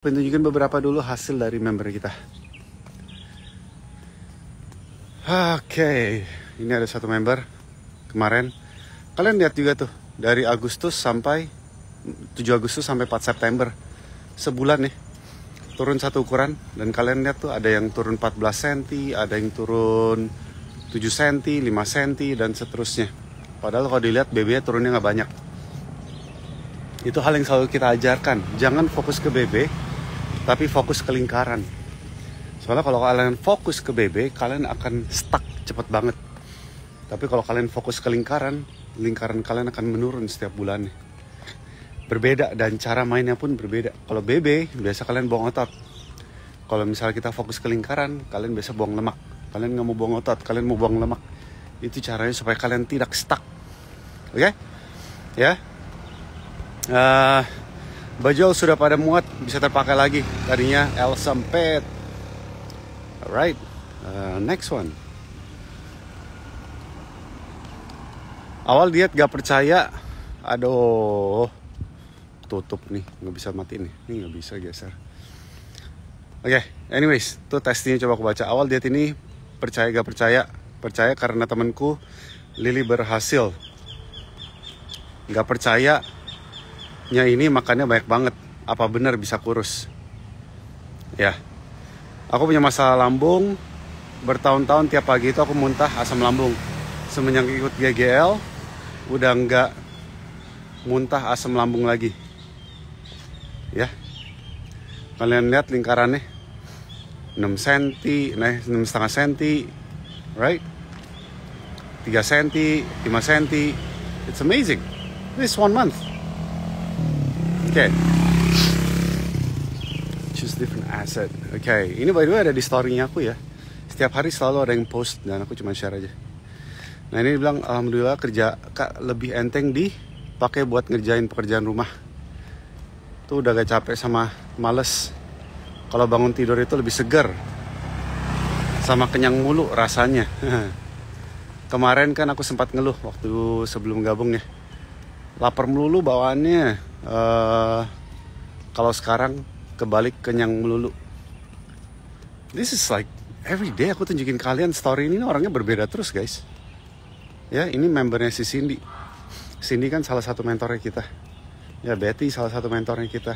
tunjukin beberapa dulu hasil dari member kita. Oke, okay. ini ada satu member kemarin. Kalian lihat juga tuh dari Agustus sampai 7 Agustus sampai 4 September. Sebulan nih. Turun satu ukuran dan kalian lihat tuh ada yang turun 14 cm, ada yang turun 7 cm, 5 cm dan seterusnya. Padahal kalau dilihat BB turunnya nggak banyak. Itu hal yang selalu kita ajarkan. Jangan fokus ke BB, tapi fokus ke lingkaran. Soalnya kalau kalian fokus ke BB, kalian akan stuck cepet banget. Tapi kalau kalian fokus ke lingkaran, lingkaran kalian akan menurun setiap bulannya. Berbeda dan cara mainnya pun berbeda. Kalau BB, biasa kalian buang otot. Kalau misalnya kita fokus ke lingkaran, kalian biasa buang lemak. Kalian nggak mau buang otot, kalian mau buang lemak. Itu caranya supaya kalian tidak stuck. Oke? Okay? Ya? Yeah? Uh, Bajau sudah pada muat, bisa terpakai lagi. Tadinya L Sempet. Alright, uh, next one. Awal diet gak percaya, aduh, tutup nih, nggak bisa mati nih, ini nggak bisa geser. Oke, okay, anyways, tuh testingnya coba aku baca. Awal diet ini percaya gak percaya, percaya karena temanku Lily berhasil. Gak percaya nya ini makannya banyak banget apa benar bisa kurus ya aku punya masalah lambung bertahun-tahun tiap pagi itu aku muntah asam lambung semenjak ikut GGL udah nggak muntah asam lambung lagi ya kalian lihat lingkarannya 6 cm nah 6 setengah cm right 3 cm 5 cm it's amazing this one month Okay. Choose different asset. Oke, okay. ini by the way ada di storynya aku ya. Setiap hari selalu ada yang post dan aku cuma share aja. Nah ini bilang alhamdulillah kerja kak lebih enteng di pakai buat ngerjain pekerjaan rumah. Tuh udah gak capek sama males. Kalau bangun tidur itu lebih segar Sama kenyang mulu rasanya. Kemarin kan aku sempat ngeluh waktu sebelum gabung ya. Lapar melulu bawaannya uh, kalau sekarang kebalik kenyang melulu this is like every day aku tunjukin kalian story ini orangnya berbeda terus guys ya ini membernya si Cindy Cindy kan salah satu mentornya kita ya Betty salah satu mentornya kita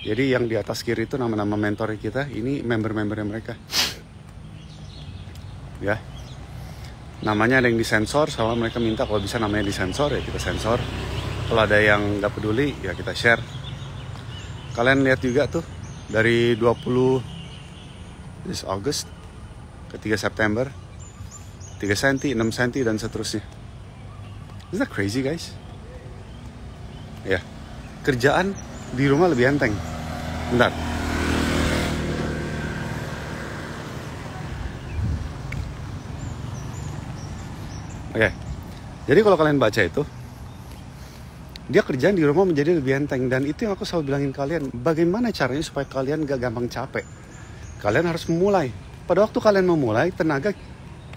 jadi yang di atas kiri itu nama-nama mentornya kita ini member-membernya mereka ya namanya ada yang disensor sama mereka minta kalau bisa namanya disensor ya kita sensor kalau ada yang nggak peduli ya kita share kalian lihat juga tuh dari 20 this August ke 3 September 3 cm, 6 cm dan seterusnya is that crazy guys? ya yeah. kerjaan di rumah lebih enteng bentar oke okay. jadi kalau kalian baca itu dia kerjaan di rumah menjadi lebih enteng dan itu yang aku selalu bilangin kalian bagaimana caranya supaya kalian gak gampang capek kalian harus memulai pada waktu kalian memulai tenaga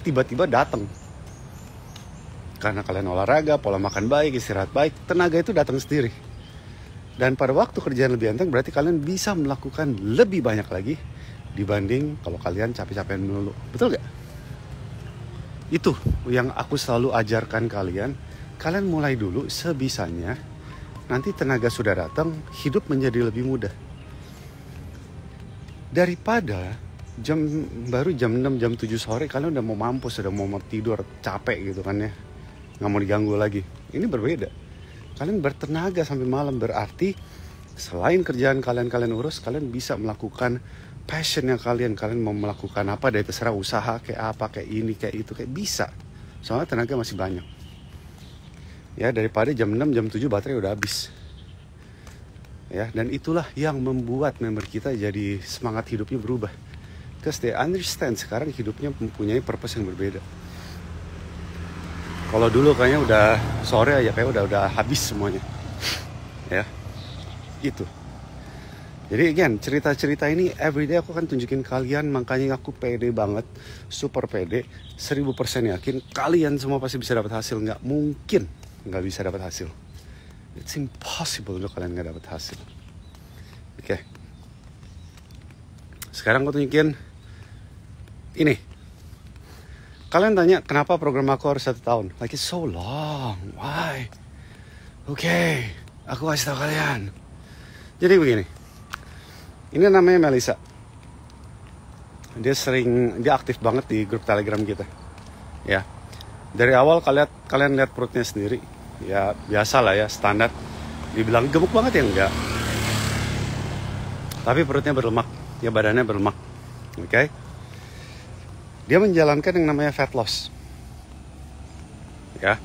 tiba-tiba datang karena kalian olahraga pola makan baik istirahat baik tenaga itu datang sendiri dan pada waktu kerjaan lebih enteng berarti kalian bisa melakukan lebih banyak lagi dibanding kalau kalian capek capek dulu betul gak itu yang aku selalu ajarkan kalian kalian mulai dulu sebisanya. Nanti tenaga sudah datang, hidup menjadi lebih mudah. Daripada jam baru jam 6 jam 7 sore kalian udah mau mampus sudah mau tidur capek gitu kan ya nggak mau diganggu lagi ini berbeda kalian bertenaga sampai malam berarti selain kerjaan kalian kalian urus kalian bisa melakukan passion yang kalian kalian mau melakukan apa dari terserah usaha kayak apa kayak ini kayak itu kayak bisa soalnya tenaga masih banyak ya daripada jam 6 jam 7 baterai udah habis ya dan itulah yang membuat member kita jadi semangat hidupnya berubah because they understand sekarang hidupnya mempunyai purpose yang berbeda kalau dulu kayaknya udah sore aja kayak udah udah habis semuanya ya itu jadi again cerita-cerita ini everyday aku akan tunjukin kalian makanya aku pede banget super pede persen yakin kalian semua pasti bisa dapat hasil nggak mungkin nggak bisa dapat hasil it's impossible lo kalian nggak dapat hasil oke okay. sekarang gue tunjukin ini kalian tanya kenapa program aku harus satu tahun like it's so long why oke okay. aku kasih tahu kalian jadi begini ini namanya Melisa dia sering dia aktif banget di grup telegram kita ya dari awal kalian kalian lihat perutnya sendiri ya biasa lah ya standar dibilang gemuk banget ya enggak tapi perutnya berlemak ya badannya berlemak oke okay? dia menjalankan yang namanya fat loss ya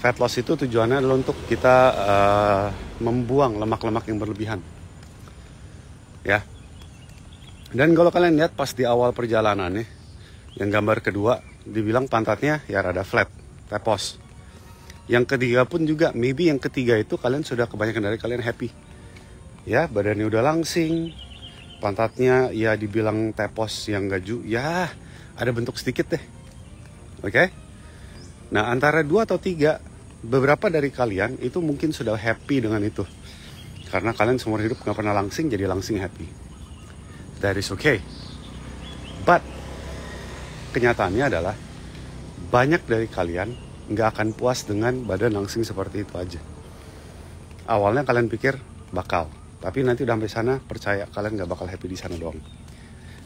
fat loss itu tujuannya adalah untuk kita uh, membuang lemak-lemak yang berlebihan ya dan kalau kalian lihat pas di awal perjalanan nih, yang gambar kedua dibilang pantatnya ya rada flat tepos yang ketiga pun juga maybe yang ketiga itu kalian sudah kebanyakan dari kalian happy ya badannya udah langsing pantatnya ya dibilang tepos yang gaju ya ada bentuk sedikit deh oke okay? nah antara dua atau tiga beberapa dari kalian itu mungkin sudah happy dengan itu karena kalian seumur hidup nggak pernah langsing jadi langsing happy that is okay but kenyataannya adalah banyak dari kalian nggak akan puas dengan badan langsing seperti itu aja. Awalnya kalian pikir bakal, tapi nanti udah sampai sana percaya kalian nggak bakal happy di sana doang.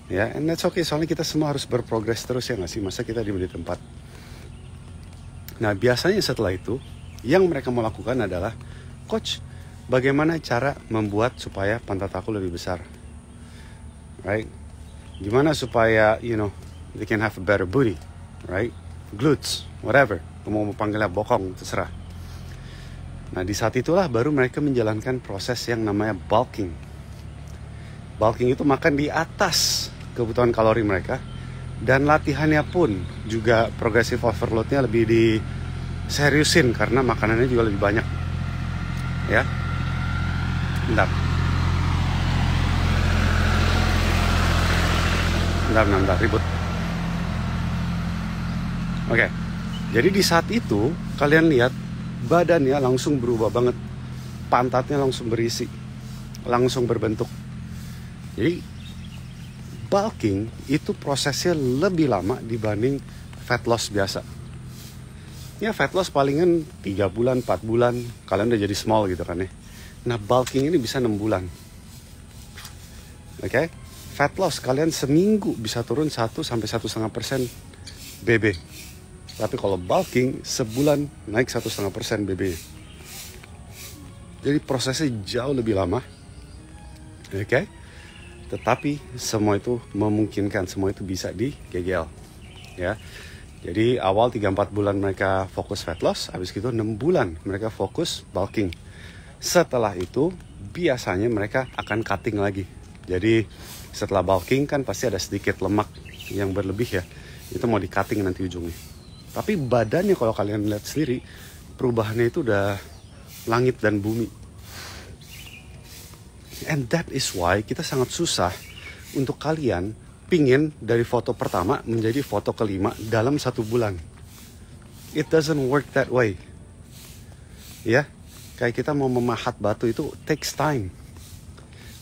Ya, and that's okay, soalnya kita semua harus berprogres terus ya nggak sih? Masa kita diberi tempat. Nah, biasanya setelah itu, yang mereka mau lakukan adalah, Coach, bagaimana cara membuat supaya pantat aku lebih besar? Right? Gimana supaya, you know, they can have a better booty? Right? glutes, whatever. Mau panggilnya bokong, terserah. Nah, di saat itulah baru mereka menjalankan proses yang namanya bulking. Bulking itu makan di atas kebutuhan kalori mereka dan latihannya pun juga progressive overloadnya lebih di seriusin karena makanannya juga lebih banyak. Ya. Bentar. Bentar, bentar, bentar ribut. Oke. Okay. Jadi di saat itu kalian lihat badannya langsung berubah banget. Pantatnya langsung berisi. Langsung berbentuk. Jadi bulking itu prosesnya lebih lama dibanding fat loss biasa. Ya fat loss palingan 3 bulan, 4 bulan, kalian udah jadi small gitu kan ya. Nah bulking ini bisa 6 bulan. Oke, okay? fat loss kalian seminggu bisa turun 1 sampai 1,5 persen BB. Tapi kalau bulking sebulan naik satu setengah persen BB. Jadi prosesnya jauh lebih lama. Oke. Okay? Tetapi semua itu memungkinkan, semua itu bisa di GGL. Ya. Jadi awal 3-4 bulan mereka fokus fat loss, habis itu 6 bulan mereka fokus bulking. Setelah itu biasanya mereka akan cutting lagi. Jadi setelah bulking kan pasti ada sedikit lemak yang berlebih ya. Itu mau di cutting nanti ujungnya. Tapi badannya kalau kalian lihat sendiri, perubahannya itu udah langit dan bumi. And that is why kita sangat susah untuk kalian pingin dari foto pertama menjadi foto kelima dalam satu bulan. It doesn't work that way. Ya, kayak kita mau memahat batu itu takes time.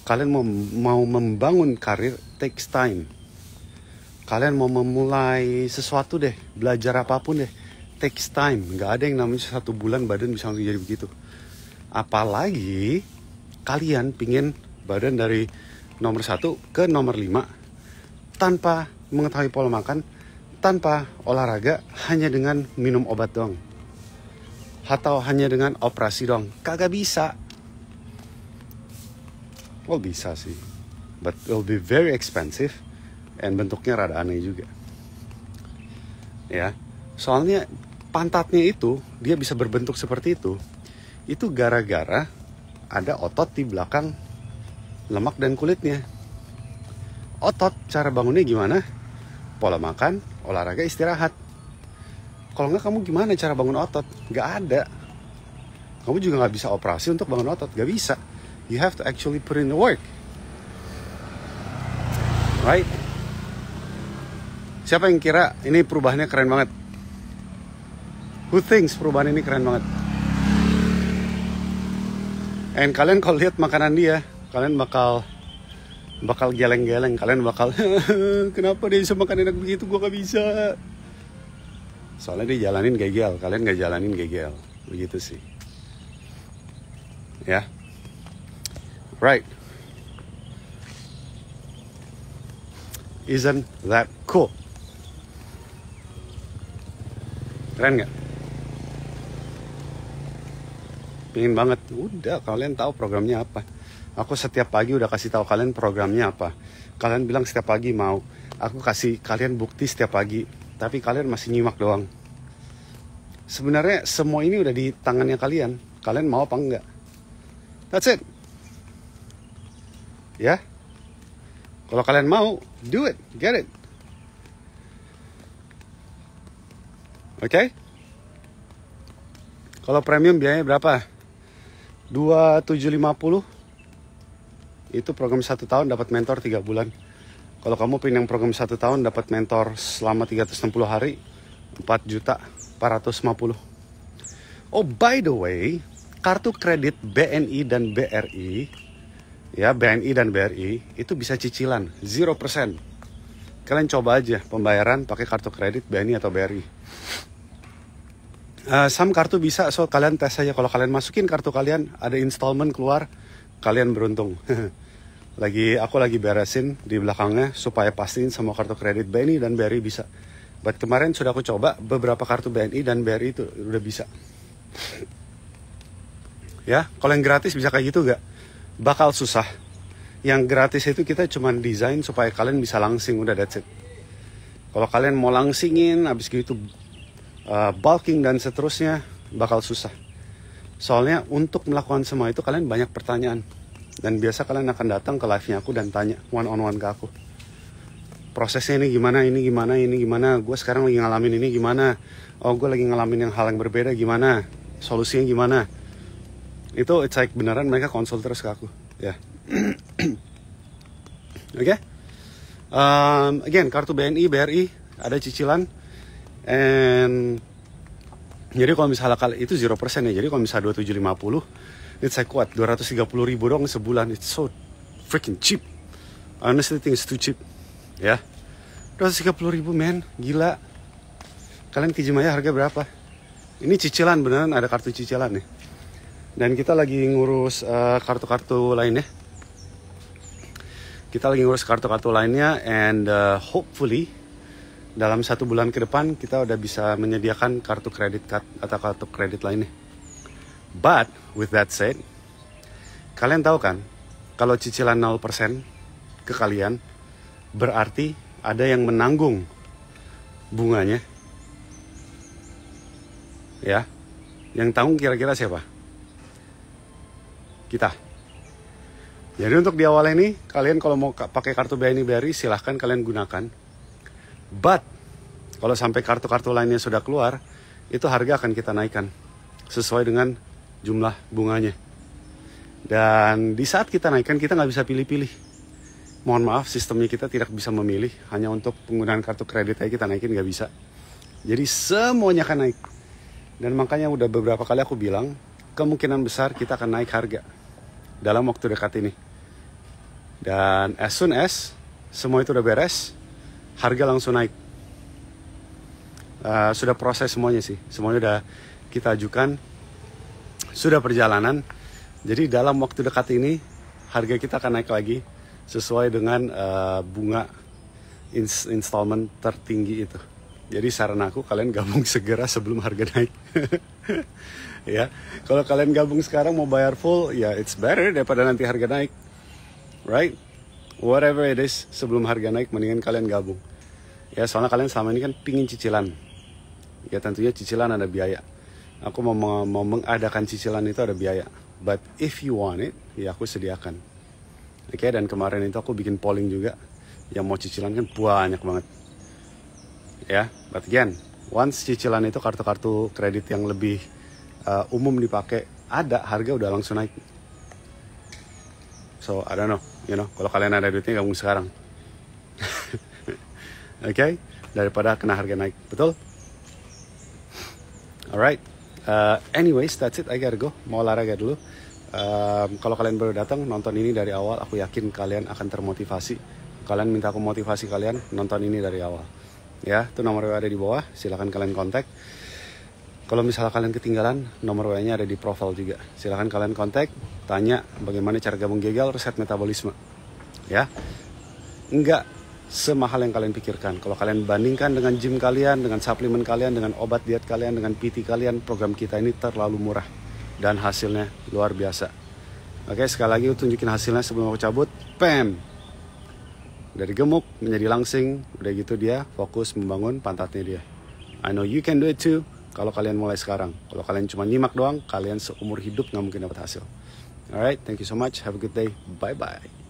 Kalian mau, mau membangun karir takes time kalian mau memulai sesuatu deh belajar apapun deh takes time nggak ada yang namanya satu bulan badan bisa langsung jadi begitu apalagi kalian pingin badan dari nomor satu ke nomor lima tanpa mengetahui pola makan tanpa olahraga hanya dengan minum obat dong atau hanya dengan operasi dong kagak bisa well bisa sih but will be very expensive dan bentuknya rada aneh juga ya soalnya pantatnya itu dia bisa berbentuk seperti itu itu gara-gara ada otot di belakang lemak dan kulitnya otot cara bangunnya gimana pola makan olahraga istirahat kalau nggak kamu gimana cara bangun otot nggak ada kamu juga nggak bisa operasi untuk bangun otot nggak bisa you have to actually put in the work right Siapa yang kira ini perubahannya keren banget? Who thinks perubahan ini keren banget? And kalian kalau lihat makanan dia, kalian bakal bakal geleng-geleng, kalian bakal kenapa dia bisa makan enak begitu, gua gak bisa. Soalnya dia jalanin gegel, kalian gak jalanin gegel. begitu sih. Ya, yeah. right. Isn't that cool? keren nggak pingin banget udah kalian tahu programnya apa aku setiap pagi udah kasih tahu kalian programnya apa kalian bilang setiap pagi mau aku kasih kalian bukti setiap pagi tapi kalian masih nyimak doang sebenarnya semua ini udah di tangannya kalian kalian mau apa enggak that's it ya yeah? kalau kalian mau do it get it Oke? Okay? Kalau premium biayanya berapa? 2750 itu program satu tahun dapat mentor 3 bulan. Kalau kamu pengen yang program satu tahun dapat mentor selama 360 hari 4 juta 450. Oh by the way, kartu kredit BNI dan BRI ya BNI dan BRI itu bisa cicilan 0%. Kalian coba aja pembayaran pakai kartu kredit BNI atau BRI uh, Sam kartu bisa so kalian tes aja kalau kalian masukin kartu kalian ada installment keluar kalian beruntung lagi aku lagi beresin di belakangnya supaya pastiin semua kartu kredit BNI dan BRI bisa buat kemarin sudah aku coba beberapa kartu BNI dan BRI itu udah bisa ya kalau yang gratis bisa kayak gitu gak bakal susah yang gratis itu kita cuma desain supaya kalian bisa langsing udah that's it kalau kalian mau langsingin habis gitu uh, bulking dan seterusnya bakal susah. Soalnya untuk melakukan semua itu kalian banyak pertanyaan dan biasa kalian akan datang ke live-nya aku dan tanya one on one ke aku. Prosesnya ini gimana, ini gimana, ini gimana, gue sekarang lagi ngalamin ini gimana, oh gue lagi ngalamin yang hal yang berbeda gimana, solusinya gimana. Itu it's like beneran mereka konsul terus ke aku, ya. Yeah. Oke? Okay? Um, again, kartu BNI, BRI, ada cicilan, and jadi kalau misalnya kali itu 0% ya jadi kalau misalnya 2750 ini saya kuat 230 ribu dong sebulan it's so freaking cheap honestly think it's too cheap ya yeah. 230 ribu men gila kalian pinjam aja harga berapa ini cicilan beneran ada kartu cicilan nih dan kita lagi ngurus eh, kartu-kartu uh, lainnya kita lagi ngurus kartu-kartu lainnya and uh, hopefully dalam satu bulan ke depan kita udah bisa menyediakan kartu kredit card atau kartu kredit lainnya. But with that said, kalian tahu kan kalau cicilan 0% ke kalian berarti ada yang menanggung bunganya. Ya. Yang tanggung kira-kira siapa? Kita. Jadi untuk di awal ini, kalian kalau mau pakai kartu BNI BRI silahkan kalian gunakan But kalau sampai kartu-kartu lainnya sudah keluar, itu harga akan kita naikkan sesuai dengan jumlah bunganya. Dan di saat kita naikkan kita nggak bisa pilih-pilih. Mohon maaf, sistemnya kita tidak bisa memilih. Hanya untuk penggunaan kartu kredit aja kita naikin nggak bisa. Jadi semuanya akan naik. Dan makanya udah beberapa kali aku bilang, kemungkinan besar kita akan naik harga dalam waktu dekat ini. Dan as soon as semua itu udah beres, harga langsung naik. Uh, sudah proses semuanya sih, semuanya sudah kita ajukan, sudah perjalanan. Jadi dalam waktu dekat ini harga kita akan naik lagi sesuai dengan uh, bunga installment tertinggi itu. Jadi saran aku kalian gabung segera sebelum harga naik. ya, kalau kalian gabung sekarang mau bayar full, ya it's better daripada nanti harga naik, right? whatever it is sebelum harga naik mendingan kalian gabung ya soalnya kalian selama ini kan pingin cicilan ya tentunya cicilan ada biaya aku mau, mau mengadakan cicilan itu ada biaya but if you want it ya aku sediakan oke okay, dan kemarin itu aku bikin polling juga yang mau cicilan kan banyak banget ya but again once cicilan itu kartu-kartu kredit yang lebih uh, umum dipakai ada harga udah langsung naik So I don't know, you know, kalau kalian ada duitnya gabung sekarang. Oke, okay? daripada kena harga naik, betul? Alright. Uh, anyways, that's it. I gotta go. Mau olahraga dulu. Uh, kalau kalian baru datang nonton ini dari awal, aku yakin kalian akan termotivasi. Kalian minta aku motivasi kalian nonton ini dari awal. Ya, itu nomor WA ada di bawah. Silahkan kalian kontak. Kalau misalnya kalian ketinggalan, nomor WA-nya ada di profil juga. Silahkan kalian kontak, tanya bagaimana cara gabung gagal reset metabolisme. Ya, enggak semahal yang kalian pikirkan. Kalau kalian bandingkan dengan gym kalian, dengan suplemen kalian, dengan obat diet kalian, dengan PT kalian, program kita ini terlalu murah. Dan hasilnya luar biasa. Oke, sekali lagi tunjukin hasilnya sebelum aku cabut. Pam! Dari gemuk menjadi langsing, udah gitu dia fokus membangun pantatnya dia. I know you can do it too kalau kalian mulai sekarang. Kalau kalian cuma nyimak doang, kalian seumur hidup nggak mungkin dapat hasil. Alright, thank you so much. Have a good day. Bye-bye.